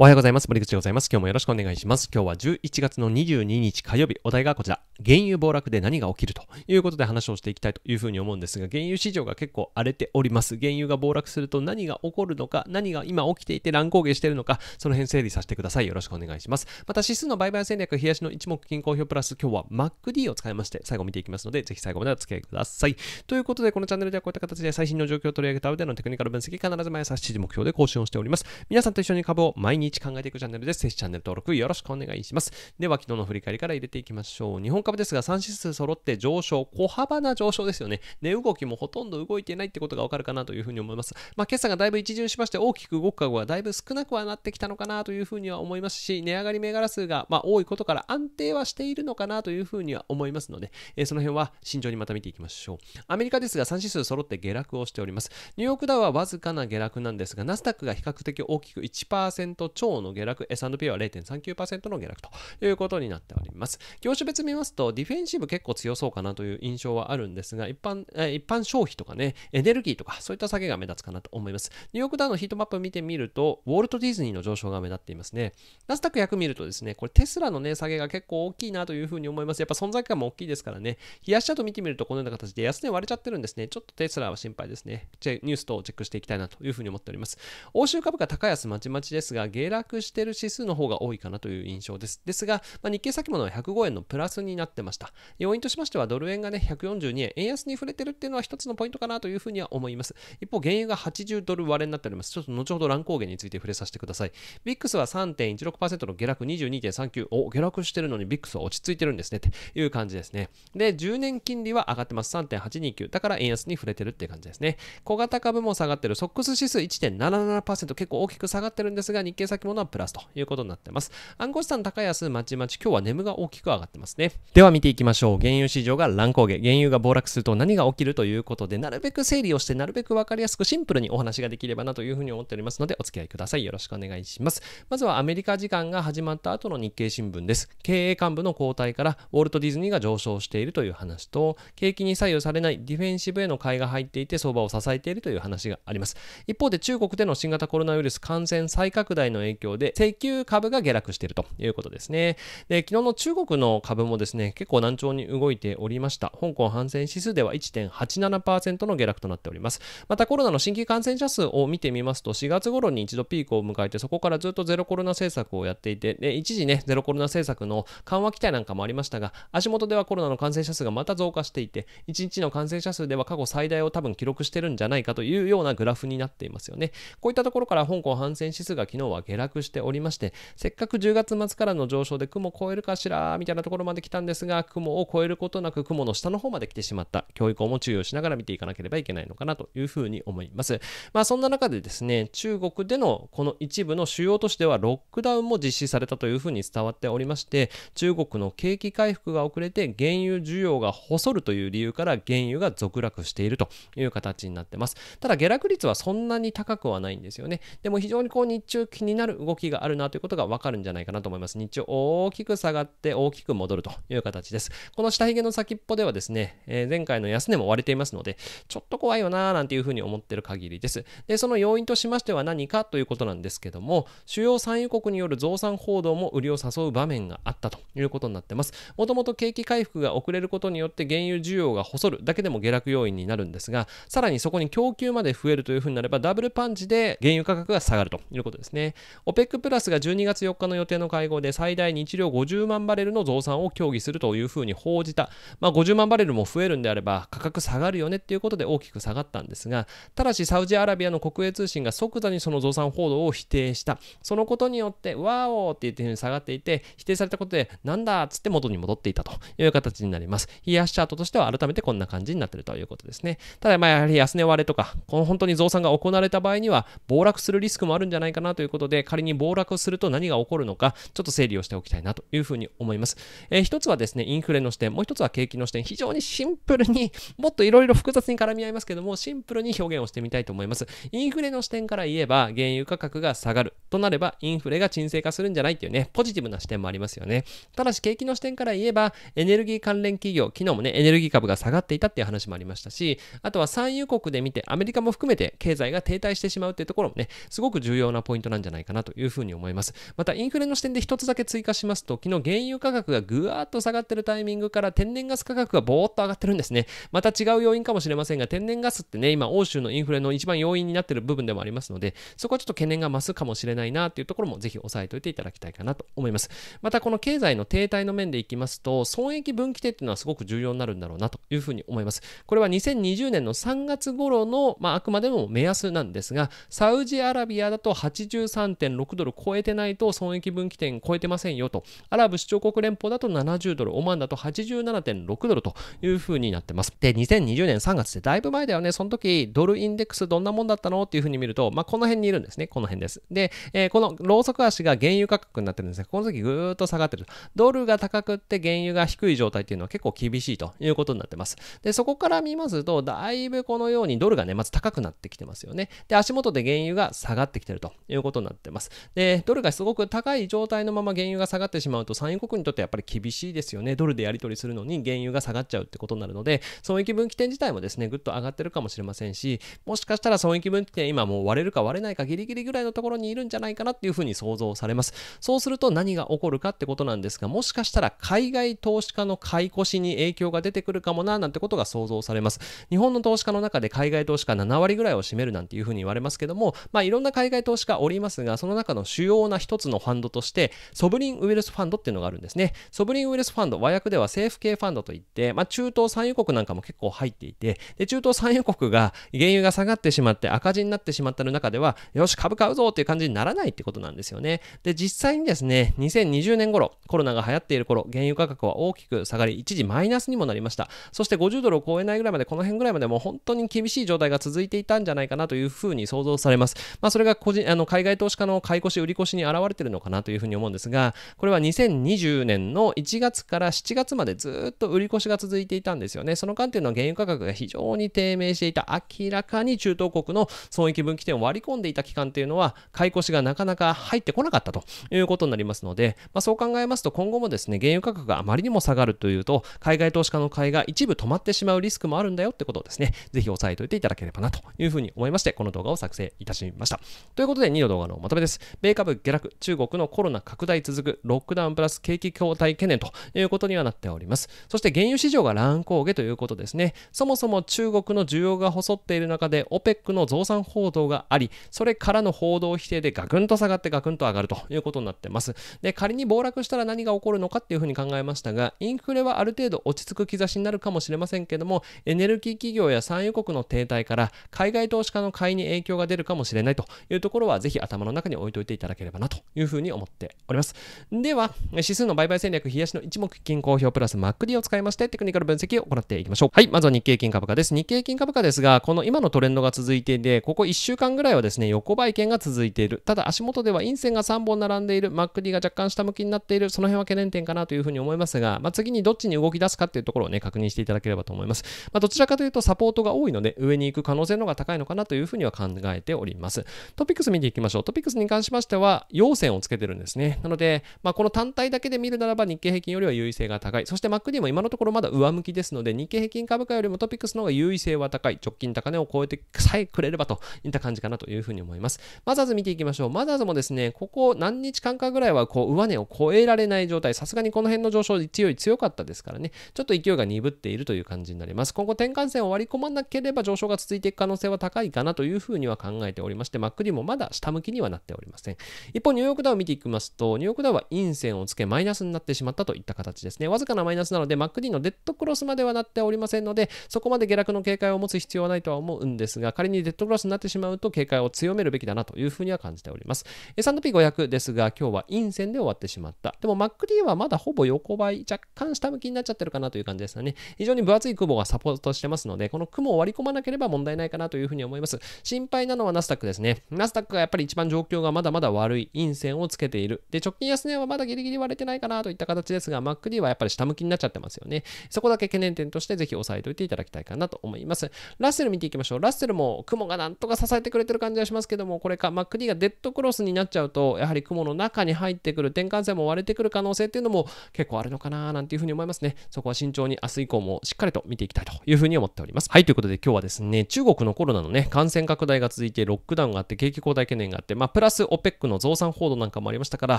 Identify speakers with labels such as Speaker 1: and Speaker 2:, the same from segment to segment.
Speaker 1: おはようございます。森口でございます。今日もよろしくお願いします。今日は11月の22日火曜日、お題がこちら。原油暴落で何が起きるということで話をしていきたいというふうに思うんですが、原油市場が結構荒れております。原油が暴落すると何が起こるのか、何が今起きていて乱高下しているのか、その辺整理させてください。よろしくお願いします。また指数の売買戦略、冷やしの一目均衡表プラス、今日は MacD を使いまして最後見ていきますので、ぜひ最後までお付き合いください。ということで、このチャンネルではこういった形で最新の状況を取り上げた上でのテクニカル分析、必ず毎朝7時目標で更新をしております。皆さんと一緒に株を毎日日考えていくチャンネルです。ぜひチャンネル登録よろしくお願いします。では、昨日の振り返りから入れていきましょう。日本株ですが、3指数揃って上昇、小幅な上昇ですよね。値動きもほとんど動いてないってことがわかるかなというふうに思います。まあ、今朝がだいぶ一巡しまして、大きく動く株はだいぶ少なくはなってきたのかなというふうには思いますし、値上がり銘柄数が、ま多いことから安定はしているのかなというふうには思いますので、えー、その辺は慎重にまた見ていきましょう。アメリカですが、3指数揃って下落をしております。ニューヨークダウはわずかな下落なんですが、ナスダックが比較的大きく1%超の下落、S&P は0.39%の下落ということになっております。業種別見ますと、ディフェンシブ結構強そうかなという印象はあるんですが、一般、え一般消費とかね、エネルギーとか、そういった下げが目立つかなと思います。ニューヨークダウのヒートマップ見てみると、ウォルト・ディズニーの上昇が目立っていますね。ナスダック100見るとですね、これテスラのね、下げが結構大きいなというふうに思います。やっぱ存在感も大きいですからね、冷やしチャート見てみると、このような形で安値割れちゃってるんですね。ちょっとテスラは心配ですね。ニュース等をチェックしていきたいなというふうに思っております。欧州株価高安まちまちですが、ゲ下落している指数の方が多いかなという印象です。ですが、まあ、日経先物は105円のプラスになってました。要因としましてはドル円がね、142円、円安に触れてるっていうのは一つのポイントかなというふうには思います。一方、原油が80ドル割れになっております。ちょっと後ほど乱高下について触れさせてください。ビックスは3.16%の下落22.39。お、下落してるのにビックスは落ち着いてるんですね。という感じですね。で、10年金利は上がってます。3.829。だから円安に触れてるっていう感じですね。小型株も下がってる。ソックス指数1.77%。結構大きく下がってるんですが、日経先叩物はプラスということになってます。暗号資産高安、まちまち、今日はネムが大きく上がってますね。では見ていきましょう。原油市場が乱高下、原油が暴落すると何が起きるということで、なるべく整理をして、なるべく分かりやすくシンプルにお話ができればなというふうに思っておりますので、お付き合いください。よろしくお願いします。まずはアメリカ時間が始まった後の日経新聞です。経営幹部の交代から、ウォルト・ディズニーが上昇しているという話と、景気に左右されないディフェンシブへの買いが入っていて、相場を支えているという話があります。一方で中国での新型コロナウイルス感染再拡大のの影響で、石油株が下落しているということですね。で、昨日の中国の株もですね、結構難聴に動いておりました。香港反戦指数では1.87%の下落となっております。またコロナの新規感染者数を見てみますと、4月頃に一度ピークを迎えて、そこからずっとゼロコロナ政策をやっていて、で、一時ね、ゼロコロナ政策の緩和期待なんかもありましたが、足元ではコロナの感染者数がまた増加していて、1日の感染者数では過去最大を多分記録してるんじゃないかというようなグラフになっていますよね。こういったところから香港反戦指数が昨日は下落しておりまして、せっかく10月末からの上昇で雲超えるかしらみたいなところまで来たんですが、雲を超えることなく雲の下の方まで来てしまった。教育も注意をしながら見ていかなければいけないのかなというふうに思います。まあそんな中でですね、中国でのこの一部の主要都市ではロックダウンも実施されたというふうに伝わっておりまして、中国の景気回復が遅れて原油需要が細るという理由から原油が続落しているという形になってます。ただ下落率はそんなに高くはないんですよね。でも非常にこう日中気になる動きがあるなということがわかるんじゃないかなと思います。日中大きく下がって大きく戻るという形です。この下髭の先っぽではですね、えー、前回の安値も割れていますので、ちょっと怖いよなーなんていうふうに思ってる限りです。で、その要因としましては何かということなんですけども、主要産油国による増産報道も売りを誘う場面があったということになってます。もともと景気回復が遅れることによって原油需要が細るだけでも下落要因になるんですが、さらにそこに供給まで増えるというふうになれば、ダブルパンチで原油価格が下がるということですね。OPEC プラスが12月4日の予定の会合で最大日量50万バレルの増産を協議するというふうに報じた、まあ、50万バレルも増えるんであれば価格下がるよねっていうことで大きく下がったんですがただしサウジアラビアの国営通信が即座にその増産報道を否定したそのことによってワオーって言って下がっていて否定されたことでなんだっつって元に戻っていたという形になります冷しチャートとしては改めてこんな感じになっているということですねただまあやはり安値割れとかこの本当に増産が行われた場合には暴落するリスクもあるんじゃないかなということでで仮に暴落すると何が起こるのか、ちょっと整理をしておきたいなというふうに思います。えー、一つはですね、インフレの視点、もう一つは景気の視点、非常にシンプルに、もっといろいろ複雑に絡み合いますけども、シンプルに表現をしてみたいと思います。インフレの視点から言えば、原油価格が下がるとなれば、インフレが沈静化するんじゃないっていうね、ポジティブな視点もありますよね。ただし、景気の視点から言えば、エネルギー関連企業、昨日もね、エネルギー株が下がっていたっていう話もありましたし、あとは産油国で見て、アメリカも含めて経済が停滞してしまうっていうところもね、すごく重要なポイントなんじゃないかかなというふうに思います。また、インフレの視点で一つだけ追加しますと、昨日原油価格がぐわっと下がってるタイミングから天然ガス価格がぼーっと上がってるんですね。また違う要因かもしれませんが、天然ガスってね、今、欧州のインフレの一番要因になってる部分でもありますので、そこはちょっと懸念が増すかもしれないなというところもぜひ押さえておいていただきたいかなと思います。また、この経済の停滞の面でいきますと、損益分岐点っていうのはすごく重要になるんだろうなというふうに思います。これは2020年の3月頃の、まあ、あくまでも目安なんですが、サウジアラビアだと83 3.6ドル超えてないと損益分岐点超えてませんよと、アラブ首長国連邦だと70ドル、オマンだと87.6ドルというふうになってます。で、2020年3月ってだいぶ前だよね、その時ドルインデックスどんなもんだったのっていうふうに見ると、まあ、この辺にいるんですね、この辺です。で、えー、このローソク足が原油価格になってるんですが、この時ぐーっと下がってる。ドルが高くって原油が低い状態っていうのは結構厳しいということになってます。で、そこから見ますと、だいぶこのようにドルがね、まず高くなってきてますよね。で、足元で原油が下がってきてるということになってってます。で、ドルがすごく高い状態のまま原油が下がってしまうと、産油国にとってやっぱり厳しいですよね。ドルでやり取りするのに原油が下がっちゃうってことになるので、損益分岐点自体もですね、ぐっと上がってるかもしれませんし、もしかしたら損益分岐点今もう割れるか割れないかギリギリぐらいのところにいるんじゃないかなっていうふうに想像されます。そうすると何が起こるかってことなんですが、もしかしたら海外投資家の買い越しに影響が出てくるかもな、なんてことが想像されます。日本の投資家の中で海外投資家7割ぐらいを占めるなんていうふうに言われますけども、まあいろんな海外投資家おりますが、その中の主要な一つのファンドとしてソブリンウイルスファンドっていうのがあるんですねソブリンウイルスファンド和訳では政府系ファンドといって、まあ、中東産油国なんかも結構入っていてで中東産油国が原油が下がってしまって赤字になってしまった中ではよし株買うぞっていう感じにならないってことなんですよねで実際にですね2020年頃コロナが流行っている頃原油価格は大きく下がり一時マイナスにもなりましたそして50ドルを超えないぐらいまでこの辺ぐらいまでもう本当に厳しい状態が続いていたんじゃないかなというふうに想像されます、まあ、それが個人あの海外投資家の買い越し、売り越しに現れてるのかなというふうに思うんですが、これは2020年の1月から7月までずっと売り越しが続いていたんですよね。その間というのは原油価格が非常に低迷していた、明らかに中東国の損益分岐点を割り込んでいた期間というのは、買い越しがなかなか入ってこなかったということになりますので、まあ、そう考えますと、今後もですね、原油価格があまりにも下がるというと、海外投資家の買いが一部止まってしまうリスクもあるんだよってことをですね、ぜひ押さえておいていただければなというふうに思いまして、この動画を作成いたしました。ということで、2の動画のおままとめです。米株下落、中国のコロナ拡大続く、ロックダウンプラス景気後退懸念ということにはなっております。そして原油市場が乱高下ということですね。そもそも中国の需要が細っている中で、OPEC の増産報道があり、それからの報道否定でガクンと下がってガクンと上がるということになってます。で、仮に暴落したら何が起こるのかっていうふうに考えましたが、インフレはある程度落ち着く兆しになるかもしれませんけども、エネルギー企業や産油国の停滞から、海外投資家の買いに影響が出るかもしれないというところは、ぜひ頭の中中に置いといていただければなというふうに思っております。では、指数の売買戦略、冷やしの一目均衡表プラスマック d を使いましてテクニカル分析を行っていきましょう。はい、まずは日経金株価です。日経金株価ですが、この今のトレンドが続いていて、ここ1週間ぐらいはですね、横ばい圏が続いている。ただ足元では陰線が3本並んでいる、m a c d が若干下向きになっている、その辺は懸念点かなというふうに思いますが、まあ、次にどっちに動き出すかっていうところをね、確認していただければと思います。まあ、どちらかというとサポートが多いので、上に行く可能性の方が高いのかなというふうには考えております。トピックス見ていきましょう。トピック X に関しましては、陽線をつけてるんですね。なので、まあ、この単体だけで見るならば日経平均よりは優位性が高い。そして MacD も今のところまだ上向きですので、日経平均株価よりもトピックスの方が優位性は高い。直近高値を超えてさえくれればといった感じかなというふうに思います。マザーズ見ていきましょう。マザーズもですね、ここ何日間かぐらいはこう上値を超えられない状態。さすがにこの辺の上昇強い強かったですからね、ちょっと勢いが鈍っているという感じになります。今後転換線を割り込まなければ上昇が続いていく可能性は高いかなというふうには考えておりまして、m a c リもまだ下向きにはななっておりません。一方、ニューヨークダウを見ていきますと、ニューヨークダウは陰線をつけマイナスになってしまったといった形ですね。わずかなマイナスなので、MacD のデッドクロスまではなっておりませんので、そこまで下落の警戒を持つ必要はないとは思うんですが、仮にデッドクロスになってしまうと警戒を強めるべきだなというふうには感じております。S&P500 ですが、今日は陰線で終わってしまった。でも MacD はまだほぼ横ばい、若干下向きになっちゃってるかなという感じですね。非常に分厚い雲がサポートしてますので、この雲を割り込まなければ問題ないかなというふうに思います。心配なのはナスダックですね。ナスダックがやっぱり一番況がまだまだ悪い、陰線をつけている。で、直近安値はまだギリギリ割れてないかなといった形ですが、MacD はやっぱり下向きになっちゃってますよね。そこだけ懸念点としてぜひ押さえておいていただきたいかなと思います。ラッセル見ていきましょう。ラッセルも雲がなんとか支えてくれてる感じがしますけども、これか MacD がデッドクロスになっちゃうと、やはり雲の中に入ってくる、転換線も割れてくる可能性っていうのも結構あるのかななんていうふうに思いますね。そこは慎重に明日以降もしっかりと見ていきたいというふうに思っております。はい、ということで今日はですね、中国のコロナのね、感染拡大が続いてロックダウンがあって、景気後退懸念があって、まあ、プラス OPEC の増産報道なんかもありましたから、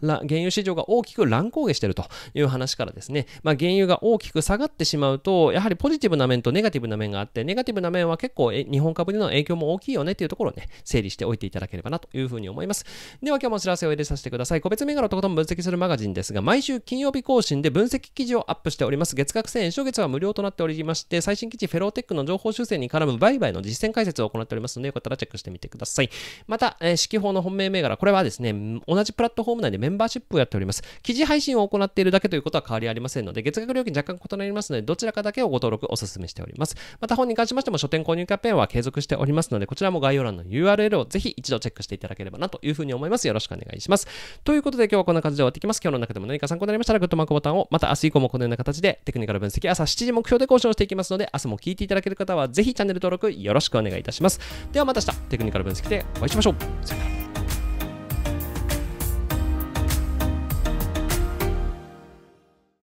Speaker 1: 原油市場が大きく乱高下しているという話からですね、まあ、原油が大きく下がってしまうと、やはりポジティブな面とネガティブな面があって、ネガティブな面は結構日本株での影響も大きいよねというところをね、整理しておいていただければなというふうに思います。では今日もお知らせを入れさせてください。個別銘柄とことん分析するマガジンですが、毎週金曜日更新で分析記事をアップしております。月額1000円、初月は無料となっておりまして、最新記事フェローテックの情報修正に絡む売買の実践解説を行っておりますので、よかったらチェックしてみてください。また、えー、四季の本本命銘柄、これはですね、同じプラットフォーム内でメンバーシップをやっております。記事配信を行っているだけということは変わりありませんので、月額料金若干異なりますので、どちらかだけをご登録お勧めしております。また本に関しましても、書店購入キャンペーンは継続しておりますので、こちらも概要欄の URL をぜひ一度チェックしていただければなというふうに思います。よろしくお願いします。ということで、今日はこんな感じで終わっていきます。今日の中でも何か参考になりましたら、グッドマークボタンを、また明日以降もこのような形でテクニカル分析、朝7時目標で交渉していきますので、明日も聞いていただける方は、ぜひチャンネル登録よろしくお願いいたします。ではまた明日、テクニカル分析でお会いしましょう。さよなら。